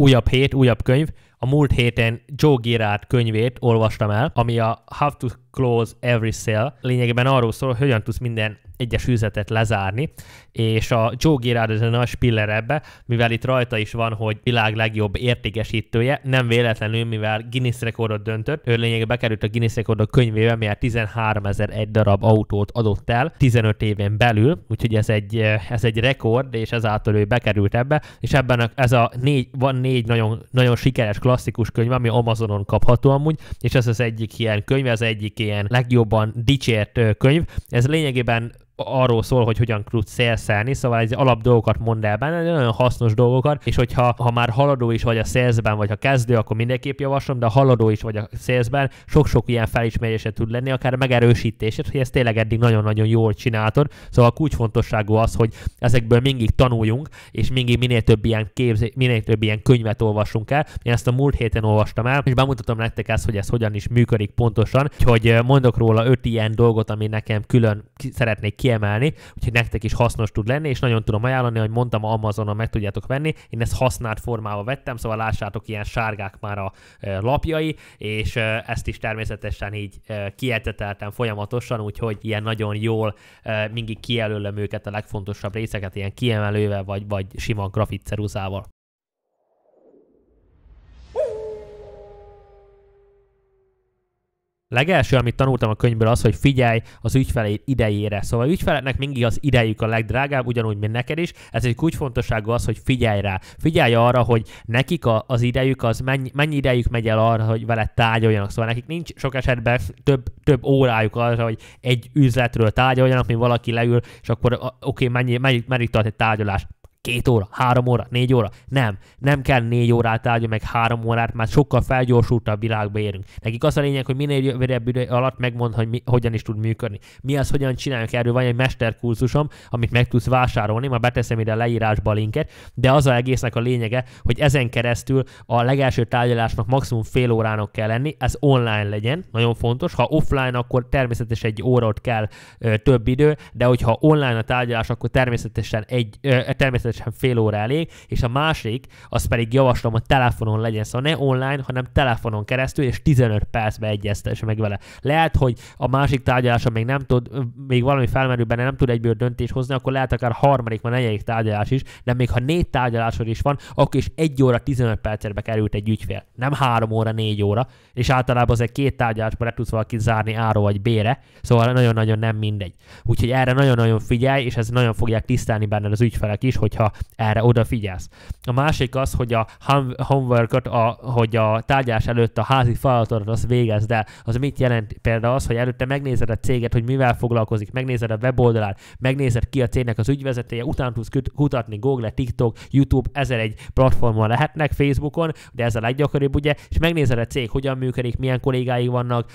újabb hét, újabb könyv. A múlt héten Joe Girard könyvét olvastam el, ami a How to Close Every Sale. Lényegében arról szól, hogy hogyan tudsz minden egyes üzletet lezárni, és a Joe Girard ez a nagy spiller ebbe, mivel itt rajta is van, hogy világ legjobb értékesítője, nem véletlenül, mivel Guinness rekordot döntött, ő lényegében bekerült a Guinness rekordok könyvébe, mivel 13 egy darab autót adott el 15 éven belül, úgyhogy ez egy, ez egy rekord, és ezáltal ő bekerült ebbe, és ebben a, ez a négy, van négy nagyon, nagyon sikeres klasszikus könyv, ami Amazonon kapható amúgy, és ez az egyik ilyen könyv, ez egyik ilyen legjobban dicsért könyv. Ez lényegében arról szól, hogy hogyan tudsz szélszelni, szóval ez alap dolgokat mond el benne, nagyon hasznos dolgokat, és hogyha ha már haladó is vagy a szélszben, vagy ha kezdő, akkor mindenképp javaslom, de a haladó is vagy a szélszben sok-sok ilyen felismerése tud lenni, akár megerősítését, hogy ezt tényleg eddig nagyon-nagyon jól csináltad. Szóval a kulcsfontosságú az, hogy ezekből mindig tanuljunk, és mindig minél több ilyen, képz, minél több ilyen könyvet olvassunk el. Én ezt a múlt héten olvastam el, és bemutatom nektek ezt, hogy ez hogyan is működik pontosan, hogy mondok róla öt ilyen dolgot, ami nekem külön szeretnék ki kiemelni, úgyhogy nektek is hasznos tud lenni, és nagyon tudom ajánlani, hogy mondtam, Amazonon meg tudjátok venni, én ezt használt formába vettem, szóval lássátok, ilyen sárgák már a lapjai, és ezt is természetesen így kieteteltem folyamatosan, úgyhogy ilyen nagyon jól mindig kijelölöm őket a legfontosabb részeket, ilyen kiemelővel vagy, vagy sima grafitceruzával. Legelső, amit tanultam a könyvből az, hogy figyelj az ügyfeleid idejére. Szóval a ügyfeleknek mindig az idejük a legdrágább, ugyanúgy, mint neked is. Ez egy kulcsfontosságú az, hogy figyelj rá. Figyelj arra, hogy nekik a, az idejük, az mennyi, mennyi idejük megy el arra, hogy veled tárgyaljanak. Szóval nekik nincs sok esetben több, több órájuk arra, hogy egy üzletről tárgyaljanak, mint valaki leül, és akkor oké, okay, mennyi, mennyi, mennyi tart egy tárgyalás két óra, három óra, négy óra. Nem, nem kell négy órát tárgyalni, meg három órát, már sokkal felgyorsultabb világba érünk. Nekik az a lényeg, hogy minél rövidebb idő alatt megmond, hogy mi, hogyan is tud működni. Mi az, hogyan csináljuk erről, van egy mesterkurzusom, amit meg tudsz vásárolni, ma beteszem ide a leírásba a linket, de az a egésznek a lényege, hogy ezen keresztül a legelső tárgyalásnak maximum fél órának kell lenni, ez online legyen, nagyon fontos. Ha offline, akkor természetesen egy órát kell ö, több idő, de hogyha online a tárgyalás, akkor természetesen egy, ö, természetesen töltőt sem fél óra elég, és a másik, az pedig javaslom, hogy telefonon legyen, szóval ne online, hanem telefonon keresztül, és 15 percbe egyeztes meg vele. Lehet, hogy a másik tárgyalása még nem tud, még valami felmerül benne, nem tud egyből döntést hozni, akkor lehet akár harmadik vagy negyedik tárgyalás is, de még ha négy tárgyalásod is van, akkor is 1 óra 15 percbe került egy ügyfél. Nem 3 óra, 4 óra, és általában azért két tárgyalásban le tudsz valakit zárni áró vagy bére, szóval nagyon-nagyon nem mindegy. Úgyhogy erre nagyon-nagyon figyelj, és ez nagyon fogják tisztelni benned az ügyfelek is, hogy hogyha erre odafigyelsz. A másik az, hogy a homeworkot, a, hogy a tárgyás előtt a házi feladatot azt végezd el. Az mit jelent például az, hogy előtte megnézed a céget, hogy mivel foglalkozik, megnézed a weboldalát, megnézed ki a cégnek az ügyvezetője, utána tudsz kutatni Google, TikTok, YouTube, ezer egy platformon lehetnek, Facebookon, de ez a leggyakoribb, ugye, és megnézed a cég, hogyan működik, milyen kollégái vannak,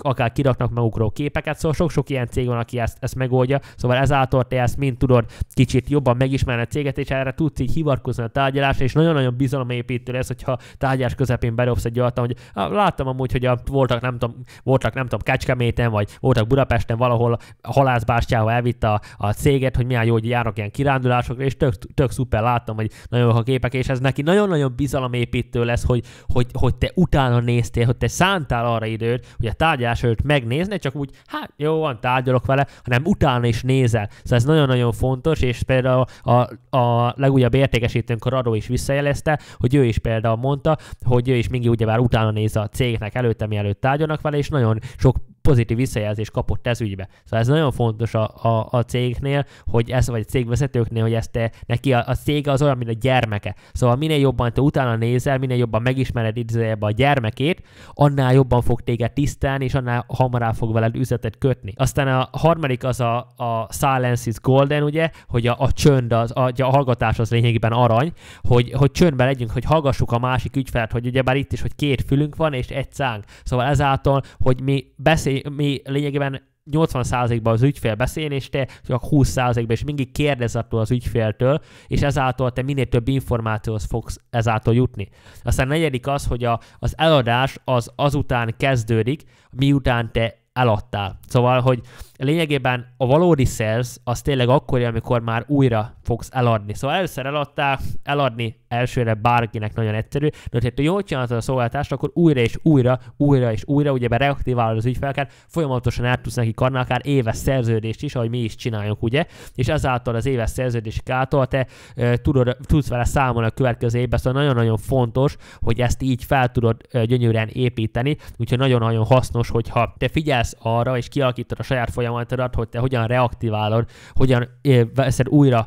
akár kiraknak magukról képeket, szóval sok-sok ilyen cég van, aki ezt, ezt megoldja, szóval ezáltal te ezt mind tudod kicsit jobban megismerni a cég, céget, és erre tudsz így hivatkozni a tárgyalásra, és nagyon-nagyon bizalomépítő lesz, hogyha tárgyás közepén bedobsz egy olyan, hogy láttam amúgy, hogy a, voltak, nem tudom, voltak, nem tudom, Kecskeméten, vagy voltak Budapesten valahol a halászbástyával elvitt a, a céget, hogy milyen jó, hogy járnak ilyen kirándulásokra, és tök, tök szuper láttam, hogy nagyon jók a képek, és ez neki nagyon-nagyon bizalomépítő lesz, hogy, hogy, hogy te utána néztél, hogy te szántál arra időt, hogy a tárgyás előtt megnézni, csak úgy, hát jó, van, tárgyalok vele, hanem utána is nézel. Szóval ez nagyon-nagyon fontos, és például a, a a legújabb értékesítőnkor arról is visszajelezte, hogy ő is például mondta, hogy ő is mindig ugyebár utána néz a cégnek előtte, mielőtt tárgyalnak vele, és nagyon sok pozitív visszajelzést kapott ez ügybe. Szóval ez nagyon fontos a, a, a cégnél, hogy ez, vagy a cégvezetőknél, hogy ezt te, neki a, a cég az olyan, mint a gyermeke. Szóval minél jobban te utána nézel, minél jobban megismered idézőjebb a gyermekét, annál jobban fog téged tisztelni, és annál hamarabb fog veled üzletet kötni. Aztán a harmadik az a, a silence is golden, ugye, hogy a, a csönd, az, a, a hallgatás az lényegében arany, hogy, hogy csöndben legyünk, hogy hallgassuk a másik ügyfelet, hogy ugye bár itt is, hogy két fülünk van és egy szánk. Szóval ezáltal, hogy mi beszél mi, lényegében 80%-ban az ügyfél beszél, és te csak 20%-ban, és mindig kérdez attól az ügyféltől, és ezáltal te minél több információhoz fogsz ezáltal jutni. Aztán negyedik az, hogy a, az eladás az azután kezdődik, miután te eladtál. Szóval, hogy lényegében a valódi sales az tényleg akkor, amikor már újra fogsz eladni. Szóval először eladtál, eladni elsőre bárkinek nagyon egyszerű, de hogyha te jól csinálod a szolgáltást, akkor újra és újra, újra és újra, ugye reaktiválod az ügyfeleket, folyamatosan át tudsz neki karni, akár éves szerződést is, ahogy mi is csináljunk, ugye? És ezáltal az éves szerződési által te e, tudod, tudsz vele számolni a következő évben, szóval nagyon-nagyon fontos, hogy ezt így fel tudod e, gyönyörűen építeni, úgyhogy nagyon-nagyon hasznos, hogyha te figyelsz figyelsz arra, és kialakítod a saját folyamatodat, hogy te hogyan reaktiválod, hogyan veszed újra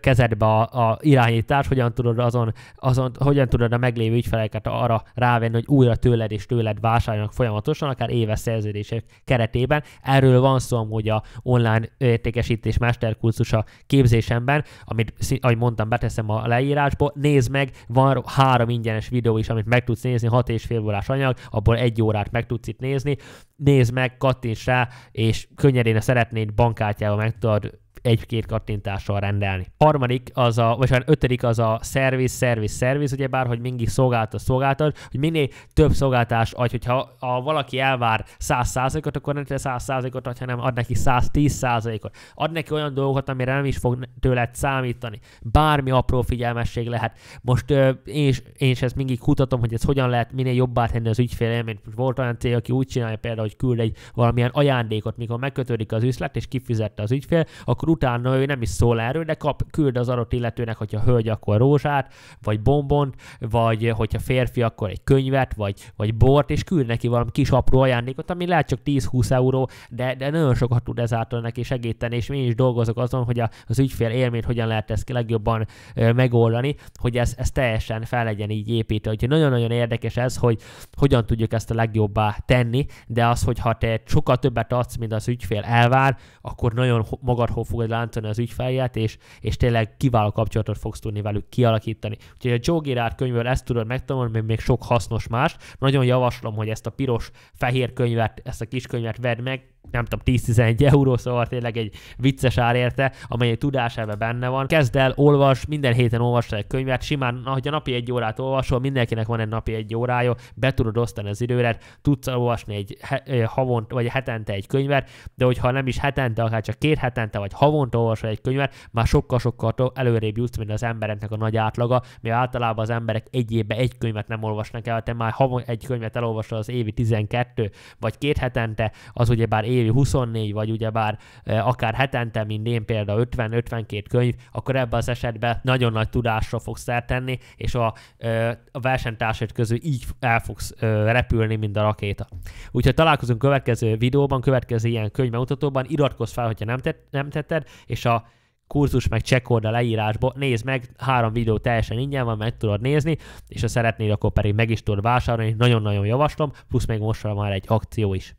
kezedbe a, a irányítást, hogyan tudod azon, azon, hogyan tudod a meglévő ügyfeleket arra rávenni, hogy újra tőled és tőled vásároljanak folyamatosan, akár éves szerződések keretében. Erről van szó amúgy a online értékesítés mesterkurzusa képzésemben, amit, ahogy mondtam, beteszem a leírásba. Nézd meg, van három ingyenes videó is, amit meg tudsz nézni, hat és fél órás anyag, abból egy órát meg tudsz itt nézni nézd meg, kattints rá, és könnyedén, a szeretnéd, bankkártyával meg tudod egy-két kattintással rendelni. Harmadik az a, vagy hát ötödik az a service, service, service, ugye bár, hogy mindig szolgáltat, szolgáltat, hogy minél több szolgáltás adj, hogyha a valaki elvár 100%-ot, akkor nem 100%-ot, hanem ad neki 110%-ot. Ad neki olyan dolgokat, amire nem is fog tőled számítani. Bármi apró figyelmesség lehet. Most ö, én, is, én is ezt mindig kutatom, hogy ez hogyan lehet minél jobbá tenni az ügyfélélményt. Volt olyan cél, aki úgy csinálja például, hogy küld egy valamilyen ajándékot, mikor megkötődik az üzlet és kifizette az ügyfél, akkor akkor utána ő nem is szól erről, de kap, küld az adott illetőnek, hogyha hölgy, akkor rózsát, vagy bombont, vagy eh, hogyha férfi, akkor egy könyvet, vagy, vagy bort, és küld neki valami kis apró ajándékot, ami lehet csak 10-20 euró, de, de nagyon sokat tud ezáltal neki segíteni, és én is dolgozok azon, hogy a, az ügyfél élményt hogyan lehet ezt legjobban eh, megoldani, hogy ez, ez teljesen fel legyen így építve. Úgyhogy nagyon-nagyon érdekes ez, hogy hogyan tudjuk ezt a legjobbá tenni, de az, hogyha te sokkal többet adsz, mint az ügyfél elvár, akkor nagyon magadhoz fogod lántani az ügyfelját, és, és tényleg kiváló kapcsolatot fogsz tudni velük kialakítani. Úgyhogy a Joe Girard könyvből ezt tudod megtanulni, még, még sok hasznos más. Nagyon javaslom, hogy ezt a piros-fehér könyvet, ezt a kis könyvet vedd meg, nem tudom, 10-11 euró, szóval tényleg egy vicces ár érte, amely egy tudáselve benne van. Kezd el, olvas, minden héten olvas egy könyvet, simán, ahogy a napi egy órát olvasol, mindenkinek van egy napi egy órája, be tudod osztani az időre. tudsz olvasni egy havont, vagy hetente egy könyvet, de hogyha nem is hetente, akár csak két hetente, vagy havonta olvasol egy könyvet, már sokkal-sokkal előrébb jutsz, mint az embereknek a nagy átlaga, mert általában az emberek egy évben egy könyvet nem olvasnak el, te már havon egy könyvet elolvasol az évi 12, vagy két hetente, az ugyebár év évi 24 vagy ugyebár e, akár hetente, mint én például 50-52 könyv, akkor ebben az esetben nagyon nagy tudásra fogsz szertenni, és a, e, a versenytársad közül így el fogsz e, repülni, mint a rakéta. Úgyhogy találkozunk következő videóban, következő ilyen könyvmutatóban. iratkozz fel, hogyha nem, tett, nem tetted, és a kurzus meg csekkord a leírásba, nézd meg, három videó teljesen ingyen van, meg tudod nézni, és ha szeretnéd, akkor pedig meg is tudod vásárolni, nagyon-nagyon javaslom, plusz még most van már egy akció is.